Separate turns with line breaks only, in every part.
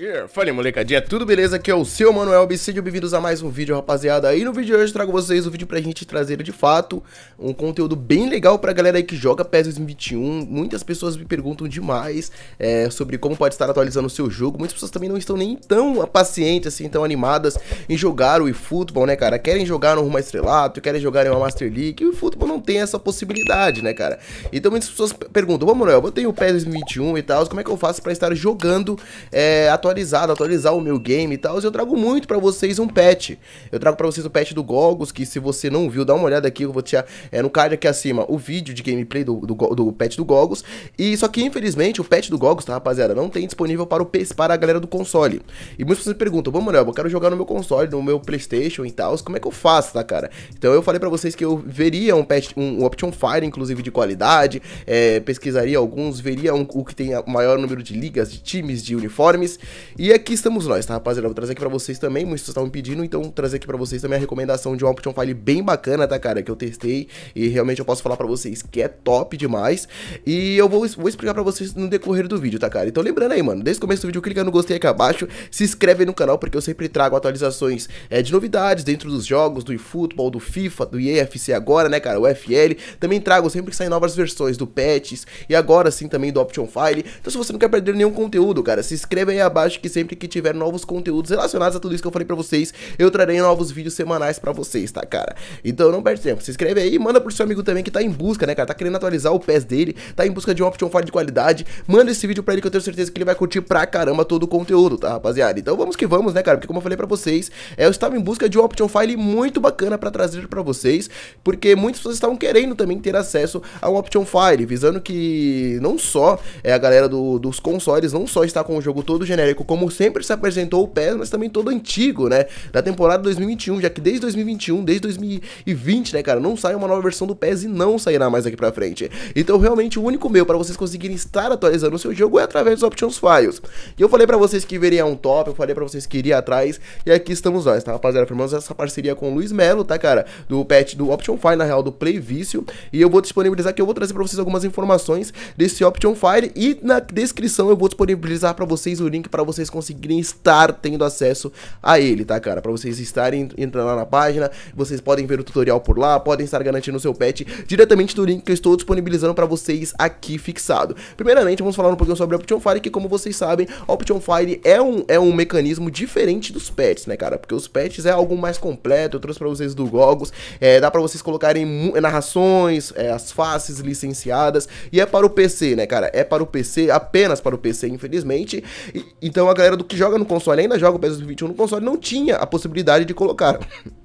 Yeah. Fala molecadinha, tudo beleza? Aqui é o seu Manuel B. Sejam bem-vindos a mais um vídeo, rapaziada. E no vídeo de hoje trago vocês um vídeo pra gente trazer de fato um conteúdo bem legal pra galera aí que joga PES 2021. Muitas pessoas me perguntam demais é, sobre como pode estar atualizando o seu jogo. Muitas pessoas também não estão nem tão pacientes, assim, tão animadas em jogar o eFootball, né, cara? Querem jogar no Rumo Estrelato, querem jogar em uma Master League. E o eFootball não tem essa possibilidade, né, cara? Então muitas pessoas perguntam, ô Manuel, eu tenho o PES 2021 e tal, como é que eu faço pra estar jogando é, atualizado, atualizar o meu game e tal. Eu trago muito para vocês um patch. Eu trago para vocês o patch do Gogos, que se você não viu, dá uma olhada aqui, eu vou te é, no card aqui acima, o vídeo de gameplay do, do, do patch do Gogos. E só que infelizmente o patch do Gogos, tá, rapaziada, não tem disponível para o para a galera do console. E muitas me perguntam, vamos Manuel, eu quero jogar no meu console, no meu PlayStation e tal, como é que eu faço, tá, cara? Então eu falei para vocês que eu veria um patch, um, um option fire, inclusive de qualidade, é, pesquisaria alguns, veria um, o que tem maior número de ligas, de times, de uniformes e aqui estamos nós, tá, rapaziada? Eu vou trazer aqui pra vocês também, muitos estavam pedindo, então trazer aqui pra vocês também a recomendação de um option file bem bacana, tá, cara? Que eu testei e realmente eu posso falar pra vocês que é top demais. E eu vou, vou explicar pra vocês no decorrer do vídeo, tá, cara? Então lembrando aí, mano, desde o começo do vídeo, clica no gostei aqui abaixo, se inscreve no canal, porque eu sempre trago atualizações é, de novidades dentro dos jogos, do eFootball, do FIFA, do EFC agora, né, cara? O FL. Também trago sempre que saem novas versões do patches e agora sim também do option file. Então se você não quer perder nenhum conteúdo, cara, se inscreve aí abaixo abaixo que sempre que tiver novos conteúdos relacionados a tudo isso que eu falei pra vocês, eu trarei novos vídeos semanais pra vocês, tá, cara? Então não perde tempo, se inscreve aí, manda pro seu amigo também que tá em busca, né, cara? Tá querendo atualizar o PES dele, tá em busca de um Option file de qualidade, manda esse vídeo pra ele que eu tenho certeza que ele vai curtir pra caramba todo o conteúdo, tá, rapaziada? Então vamos que vamos, né, cara? Porque como eu falei pra vocês, é, eu estava em busca de um Option File muito bacana pra trazer pra vocês, porque muitas pessoas estavam querendo também ter acesso a um Option File, visando que não só é a galera do, dos consoles, não só está com o jogo todo genérico, como sempre se apresentou o PES, mas também todo antigo, né? Da temporada 2021, já que desde 2021, desde 2020, né, cara, não sai uma nova versão do PES e não sairá mais daqui pra frente. Então, realmente, o único meio para vocês conseguirem estar atualizando o seu jogo é através dos Options Files. E eu falei para vocês que veria um top, eu falei para vocês que iria atrás, e aqui estamos nós, tá, rapaziada? Firmamos essa parceria com o Luiz Melo, tá, cara? Do patch do Option File, na real, do Play Vício, e eu vou disponibilizar, que eu vou trazer pra vocês algumas informações desse Option File, e na descrição eu vou disponibilizar para vocês o link para para vocês conseguirem estar tendo acesso a ele, tá, cara? Para vocês estarem entrando lá na página, vocês podem ver o tutorial por lá, podem estar garantindo o seu patch diretamente do link que eu estou disponibilizando para vocês aqui fixado. Primeiramente, vamos falar um pouquinho sobre Option Fire, que como vocês sabem, Option Fire é um, é um mecanismo diferente dos pets, né, cara? Porque os pets é algo mais completo, eu trouxe para vocês do Gogos, é, dá para vocês colocarem é, narrações, é, as faces licenciadas, e é para o PC, né, cara? É para o PC, apenas para o PC, infelizmente, e, e então a galera do que joga no console ainda joga o ps 21 no console não tinha a possibilidade de colocar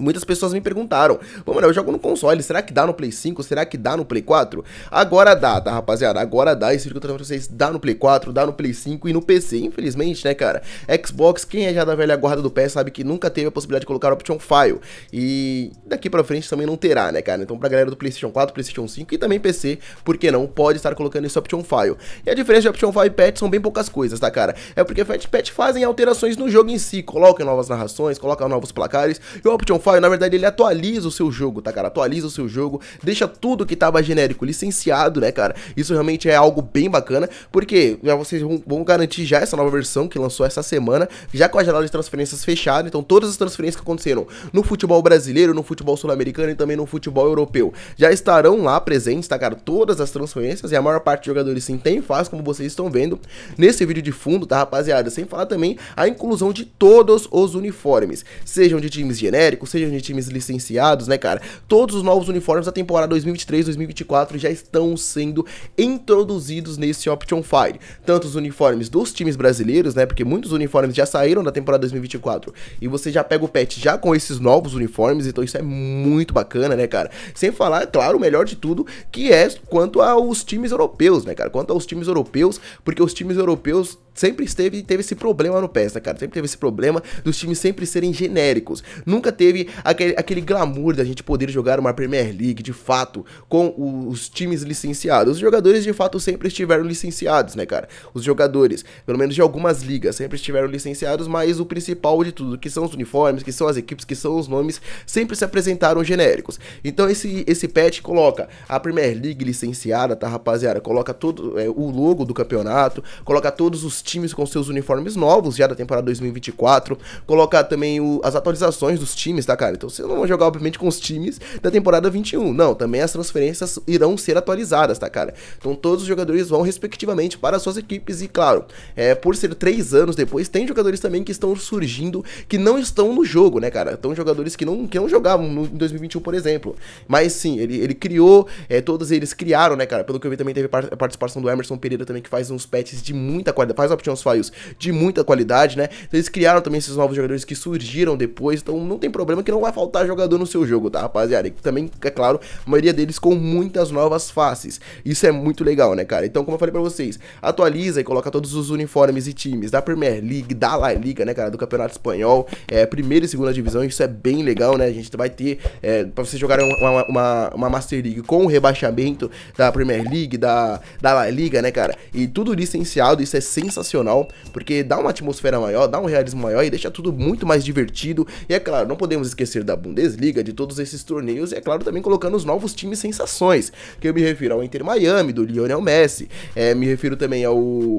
Muitas pessoas me perguntaram, pô, mano, eu jogo no console, será que dá no Play 5? Será que dá no Play 4? Agora dá, tá, rapaziada? Agora dá, esse vídeo que eu tô pra vocês, dá no Play 4, dá no Play 5 e no PC, infelizmente, né, cara? Xbox, quem é já da velha guarda do pé sabe que nunca teve a possibilidade de colocar Option File, e daqui pra frente também não terá, né, cara? Então pra galera do Playstation 4, Playstation 5 e também PC, por que não, pode estar colocando esse Option File. E a diferença de Option File e Patch são bem poucas coisas, tá, cara? É porque Fat Patch fazem alterações no jogo em si, colocam novas narrações, colocam novos placares, e o Option na verdade, ele atualiza o seu jogo, tá, cara? Atualiza o seu jogo, deixa tudo que tava genérico licenciado, né, cara? Isso realmente é algo bem bacana, porque já vocês vão garantir já essa nova versão que lançou essa semana, já com a janela de transferências fechada. Então, todas as transferências que aconteceram no futebol brasileiro, no futebol sul-americano e também no futebol europeu já estarão lá presentes, tá, cara? Todas as transferências e a maior parte de jogadores sim tem faz, como vocês estão vendo nesse vídeo de fundo, tá, rapaziada? Sem falar também a inclusão de todos os uniformes, sejam de times genéricos, sejam de times licenciados, né, cara? Todos os novos uniformes da temporada 2023-2024 já estão sendo introduzidos nesse Option Fire. Tanto os uniformes dos times brasileiros, né? Porque muitos uniformes já saíram da temporada 2024 e você já pega o patch já com esses novos uniformes, então isso é muito bacana, né, cara? Sem falar, é claro, o melhor de tudo, que é quanto aos times europeus, né, cara? Quanto aos times europeus, porque os times europeus sempre esteve, teve esse problema no PES, né, cara? Sempre teve esse problema dos times sempre serem genéricos. Nunca teve aquele, aquele, glamour da gente poder jogar uma Premier League de fato com os times licenciados. Os jogadores de fato sempre estiveram licenciados, né, cara? Os jogadores, pelo menos de algumas ligas, sempre estiveram licenciados, mas o principal de tudo, que são os uniformes, que são as equipes, que são os nomes, sempre se apresentaram genéricos. Então esse, esse patch coloca a Premier League licenciada, tá, rapaziada? Coloca todo é, o logo do campeonato, coloca todos os times com seus uniformes novos já da temporada 2024, coloca também o, as atualizações dos times, tá? Tá, cara? Então vocês não vão jogar, obviamente, com os times da temporada 21. Não, também as transferências irão ser atualizadas, tá, cara? Então todos os jogadores vão, respectivamente, para suas equipes. E claro, é, por ser três anos depois, tem jogadores também que estão surgindo que não estão no jogo, né, cara? Então jogadores que não, que não jogavam no, em 2021, por exemplo. Mas sim, ele, ele criou, é, todos eles criaram, né, cara? Pelo que eu vi também teve a participação do Emerson Pereira também, que faz uns patches de muita qualidade, faz options files de muita qualidade, né? Então eles criaram também esses novos jogadores que surgiram depois, então não tem problema que não vai faltar jogador no seu jogo, tá, rapaziada? E também, é claro, a maioria deles com muitas novas faces. Isso é muito legal, né, cara? Então, como eu falei pra vocês, atualiza e coloca todos os uniformes e times da Premier League, da La Liga, né, cara, do Campeonato Espanhol, é, primeira e segunda divisão, isso é bem legal, né? A gente vai ter, é, pra vocês jogarem uma, uma, uma Master League com o rebaixamento da Premier League, da, da La Liga, né, cara? E tudo licenciado, isso é sensacional, porque dá uma atmosfera maior, dá um realismo maior e deixa tudo muito mais divertido. E é claro, não podemos esquecer esquecer da Bundesliga, de todos esses torneios e, é claro, também colocando os novos times sensações, que eu me refiro ao Inter Miami, do Lionel Messi, é, me refiro também ao,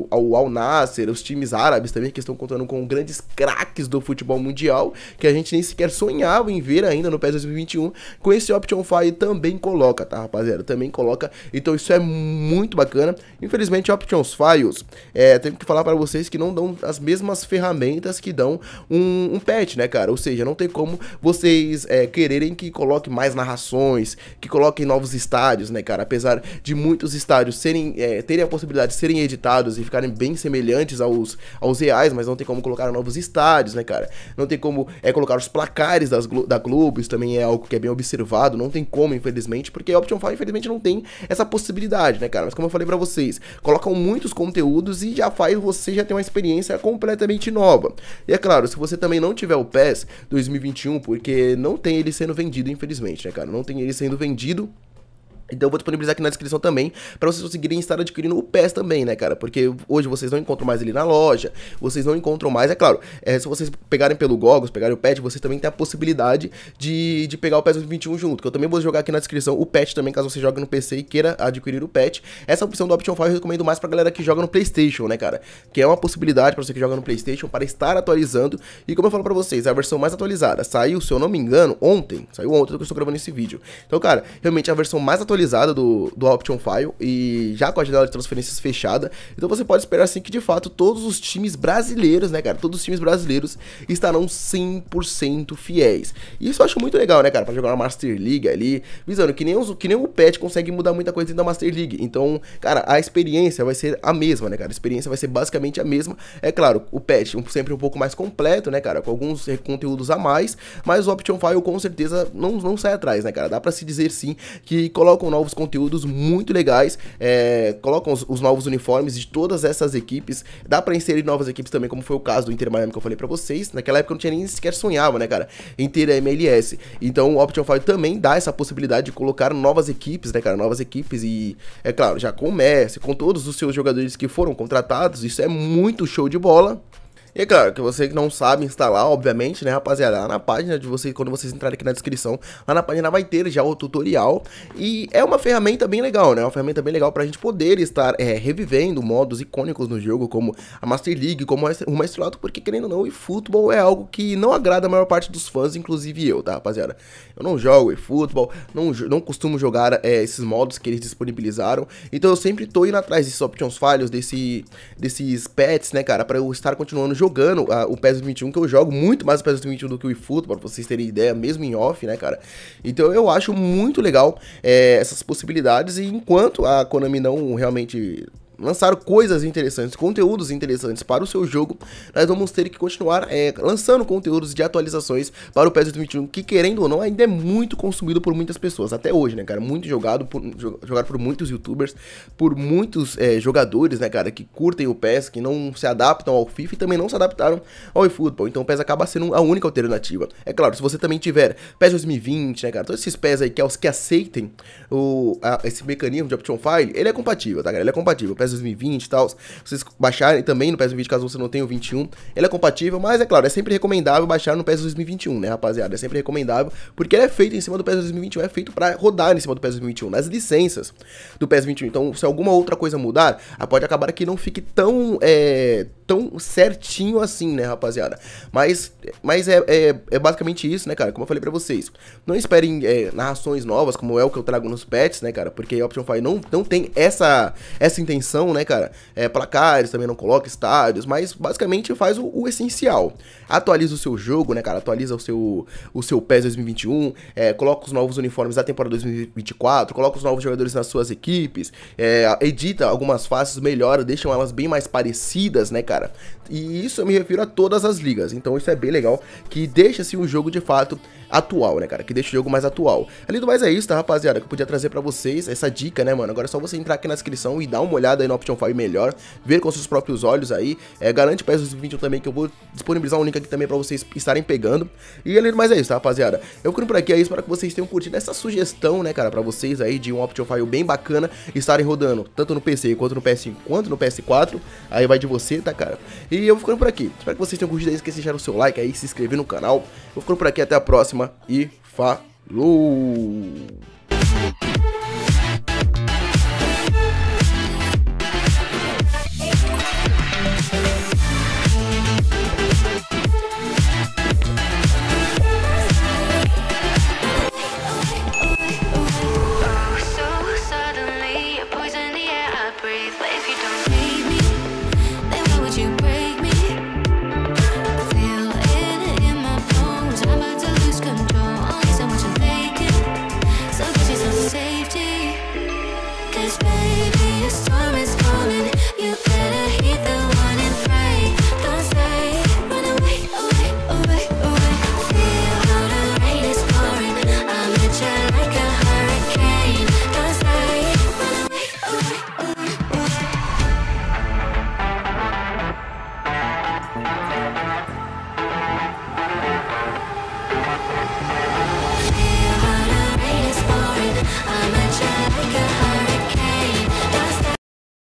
ao Al Nasser, os times árabes também, que estão contando com grandes craques do futebol mundial, que a gente nem sequer sonhava em ver ainda no PES 2021, com esse Option Fire também coloca, tá, rapaziada? Também coloca, então isso é muito bacana. Infelizmente, Options Files, é, tenho que falar para vocês que não dão as mesmas ferramentas que dão um, um patch, né, cara? Ou seja, não tem como vocês é, quererem que coloque mais narrações, que coloquem novos estádios, né, cara? Apesar de muitos estádios serem, é, terem a possibilidade de serem editados e ficarem bem semelhantes aos, aos reais, mas não tem como colocar novos estádios, né, cara? Não tem como é, colocar os placares das, da Globo, isso também é algo que é bem observado, não tem como, infelizmente, porque a Option 5, infelizmente, não tem essa possibilidade, né, cara? Mas como eu falei para vocês, colocam muitos conteúdos e já faz você já ter uma experiência completamente nova. E é claro, se você também não tiver o PES 2021, porque não tem ele sendo vendido, infelizmente, né, cara? Não tem ele sendo vendido. Então eu vou disponibilizar aqui na descrição também para vocês conseguirem estar adquirindo o PES também, né, cara? Porque hoje vocês não encontram mais ele na loja, vocês não encontram mais, é claro, é, se vocês pegarem pelo Gogos, pegarem o patch, vocês também têm a possibilidade de, de pegar o PES 2021 junto, que eu também vou jogar aqui na descrição o patch também, caso você jogue no PC e queira adquirir o patch. Essa opção do Option 5 eu recomendo mais pra galera que joga no Playstation, né, cara? Que é uma possibilidade para você que joga no Playstation para estar atualizando. E como eu falo pra vocês, é a versão mais atualizada. Saiu, se eu não me engano, ontem, saiu ontem que eu estou gravando esse vídeo. Então, cara, realmente é a versão mais atualizada atualizada do, do Option File e já com a janela de transferências fechada. Então você pode esperar sim que de fato todos os times brasileiros, né, cara? Todos os times brasileiros estarão 100% fiéis. E isso eu acho muito legal, né, cara? Pra jogar uma Master League ali, visando que nem, os, que nem o pet consegue mudar muita coisa dentro da Master League. Então, cara, a experiência vai ser a mesma, né, cara? A experiência vai ser basicamente a mesma. É claro, o patch sempre um pouco mais completo, né, cara? Com alguns conteúdos a mais, mas o Option File com certeza não, não sai atrás, né, cara? Dá pra se dizer sim que coloca colocam novos conteúdos muito legais, é, colocam os, os, novos uniformes de todas essas equipes. Dá para inserir novas equipes também, como foi o caso do Inter Miami que eu falei para vocês. Naquela época eu não tinha nem sequer sonhava, né, cara, Inter é MLS. Então o Option Fire também dá essa possibilidade de colocar novas equipes, né, cara, novas equipes e, é claro, já com o Messi, com todos os seus jogadores que foram contratados, isso é muito show de bola. E é claro, que você que não sabe instalar, obviamente, né, rapaziada, lá na página de vocês, quando vocês entrarem aqui na descrição, lá na página vai ter já o tutorial. E é uma ferramenta bem legal, né? Uma ferramenta bem legal pra gente poder estar é, revivendo modos icônicos no jogo, como a Master League, como o Maestrolato, porque querendo ou não, o eFootball é algo que não agrada a maior parte dos fãs, inclusive eu, tá, rapaziada? Eu não jogo eFootball, não, não costumo jogar é, esses modos que eles disponibilizaram, então eu sempre tô indo atrás desses options falhos, desse, desses pets, né, cara, pra eu estar continuando jogando jogando o PES 21 que eu jogo muito mais o PES 21 do que o eFootball, pra vocês terem ideia, mesmo em off, né, cara? Então eu acho muito legal é, essas possibilidades, e enquanto a Konami não realmente lançar coisas interessantes, conteúdos interessantes para o seu jogo, nós vamos ter que continuar é, lançando conteúdos de atualizações para o PES 2021, que querendo ou não, ainda é muito consumido por muitas pessoas, até hoje, né, cara? Muito jogado por, jogado por muitos youtubers, por muitos é, jogadores, né, cara, que curtem o PES, que não se adaptam ao FIFA e também não se adaptaram ao eFootball. Então o PES acaba sendo a única alternativa. É claro, se você também tiver PES 2020, né, cara, todos esses PES aí que é os que aceitem o, a, esse mecanismo de option file, ele é compatível, tá, cara? Ele é compatível. O PES PES 2020 e tal, vocês baixarem também no PES 2020 caso você não tenha o 21, ele é compatível, mas é claro, é sempre recomendável baixar no PES 2021, né, rapaziada? É sempre recomendável, porque ele é feito em cima do PES 2021, é feito para rodar em cima do PES 2021, nas licenças do PES 21. Então, se alguma outra coisa mudar, ah, pode acabar que não fique tão, é, tão certinho assim, né, rapaziada? Mas, mas é, é, é basicamente isso, né, cara? Como eu falei pra vocês. Não esperem é, narrações novas, como é o que eu trago nos pets, né, cara? Porque a Option Fire não, não tem essa, essa intenção, né, cara? É, placares também não coloca estádios, mas basicamente faz o, o essencial atualiza o seu jogo, né, cara? Atualiza o seu, o seu PES 2021, é, coloca os novos uniformes da temporada 2024, coloca os novos jogadores nas suas equipes, é, edita algumas faces, melhora, deixam elas bem mais parecidas, né, cara? E isso eu me refiro a todas as ligas. Então isso é bem legal, que deixa-se o jogo de fato atual, né, cara? Que deixa o jogo mais atual. Além do mais, é isso, tá, rapaziada? Que eu podia trazer pra vocês essa dica, né, mano? Agora é só você entrar aqui na descrição e dar uma olhada aí no Option 5 melhor, ver com seus próprios olhos aí. É, garante para esse vídeo também que eu vou disponibilizar um link aqui também pra vocês estarem pegando. E além do mais, é isso, tá, rapaziada? Eu ficando por aqui, é isso. Espero que vocês tenham curtido essa sugestão, né, cara, pra vocês aí de um Option 5 bem bacana estarem rodando tanto no PC quanto no PS5 quanto no PS4. Aí vai de você, tá, cara? E eu vou ficando por aqui. Espero que vocês tenham curtido aí. Esqueça de deixar o seu like aí, se inscrever no canal. Eu vou ficando por aqui. Até a próxima próxima e falou!